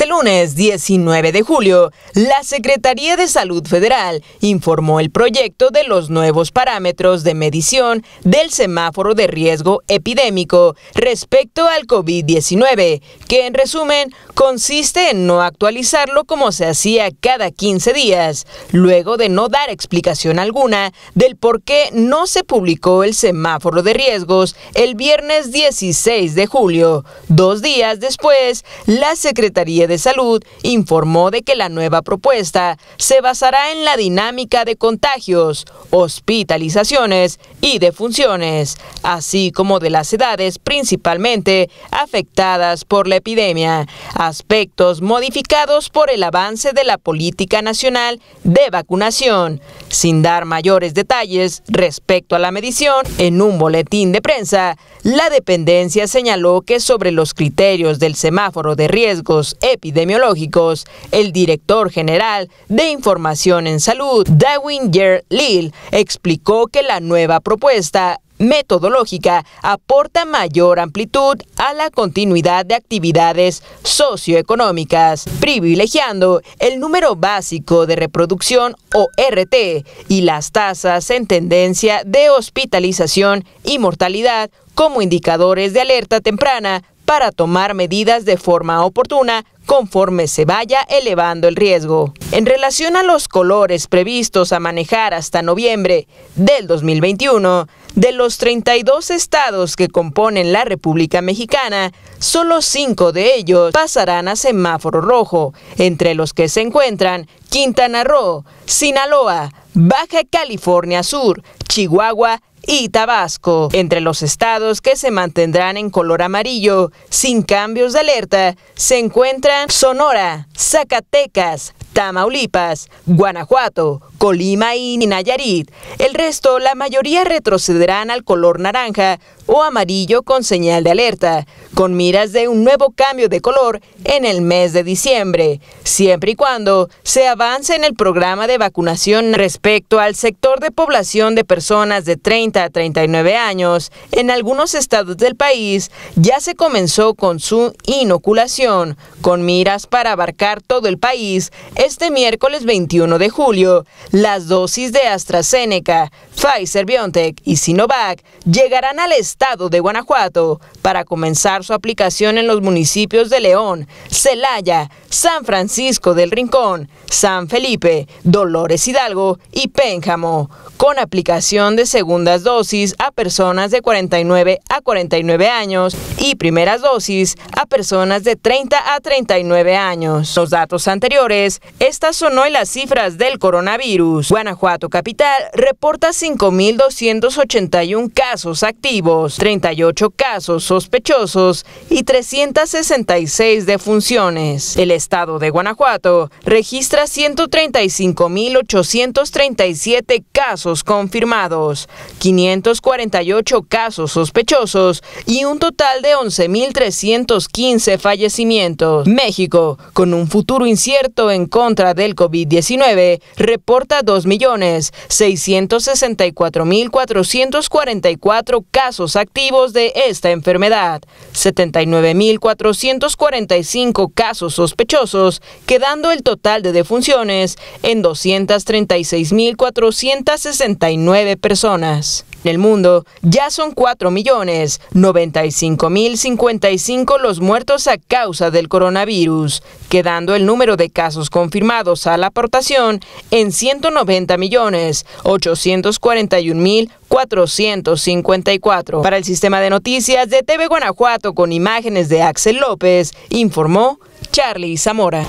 Este lunes 19 de julio, la Secretaría de Salud Federal informó el proyecto de los nuevos parámetros de medición del semáforo de riesgo epidémico respecto al COVID-19, que en resumen consiste en no actualizarlo como se hacía cada 15 días, luego de no dar explicación alguna del por qué no se publicó el semáforo de riesgos el viernes 16 de julio. Dos días después, la Secretaría de Salud informó de que la nueva propuesta se basará en la dinámica de contagios, hospitalizaciones y defunciones, así como de las edades principalmente afectadas por la epidemia, aspectos modificados por el avance de la política nacional de vacunación, sin dar mayores detalles respecto a la medición en un boletín de prensa. La dependencia señaló que sobre los criterios del semáforo de riesgos epidemiológicos, el director general de Información en Salud, Dawinger Yer Lil, explicó que la nueva propuesta metodológica aporta mayor amplitud a la continuidad de actividades socioeconómicas, privilegiando el número básico de reproducción o RT y las tasas en tendencia de hospitalización y mortalidad como indicadores de alerta temprana para tomar medidas de forma oportuna conforme se vaya elevando el riesgo. En relación a los colores previstos a manejar hasta noviembre del 2021, de los 32 estados que componen la República Mexicana, solo 5 de ellos pasarán a semáforo rojo, entre los que se encuentran Quintana Roo, Sinaloa, Baja California Sur, Chihuahua y Tabasco, entre los estados que se mantendrán en color amarillo, sin cambios de alerta, se encuentran Sonora, Zacatecas, Tamaulipas, Guanajuato, Colima y Nayarit. El resto, la mayoría retrocederán al color naranja o amarillo con señal de alerta, con miras de un nuevo cambio de color en el mes de diciembre, siempre y cuando se avance en el programa de vacunación respecto al sector de población de personas de 30 a 39 años. En algunos estados del país ya se comenzó con su inoculación, con miras para abarcar todo el país este miércoles 21 de julio. Las dosis de AstraZeneca, Pfizer BioNTech y Sinovac llegarán al estado de Guanajuato para comenzar su aplicación en los municipios de León, Celaya, San Francisco del Rincón, San Felipe, Dolores Hidalgo y Pénjamo, con aplicación de segundas dosis a personas de 49 a 49 años y primeras dosis a personas de 30 a 39 años. Los datos anteriores, estas son hoy las cifras del coronavirus Guanajuato Capital reporta 5.281 casos activos, 38 casos sospechosos y 366 defunciones. El estado de Guanajuato registra 135.837 casos confirmados, 548 casos sospechosos y un total de 11.315 fallecimientos. México, con un futuro incierto en contra del COVID-19, reporta 2.664.444 casos activos de esta enfermedad, 79.445 casos sospechosos, quedando el total de defunciones en 236.469 personas. En el mundo ya son 4.095.055 los muertos a causa del coronavirus, quedando el número de casos confirmados a la aportación en 190.841.454. Para el sistema de noticias de TV Guanajuato con imágenes de Axel López, informó Charlie Zamora.